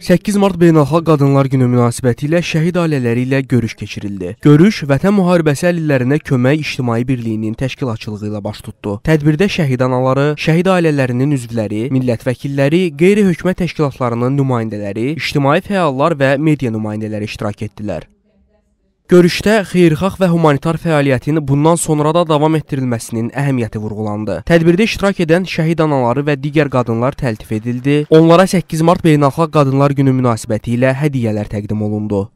8 mart Beynəlxalq Qadınlar Günü münasibətilə şəhid ailələri ilə görüş keçirildi. Görüş Vətən müharibəsi əlillərinə kömək ictimai birliyinin təşkilatçılığı ilə baş tutdu. Tədbirdə şəhid anaları, şəhid ailələrinin üzvləri, millət vəkilləri, qeyri-hökumət təşkilatlarının nümayəndələri, ictimai fəallar və media nümayəndələri iştirak etdilər. Görüşdə xeyirxah və humanitar fəaliyyətin bundan sonra da davam etdirilməsinin əhəmiyyəti vurğulandı. Tədbirdə iştirak edən şəhid anaları və digər qadınlar təltif edildi. Onlara 8 mart Beynəlxalq Qadınlar Günü münasibətilə hədiyyələr təqdim olundu.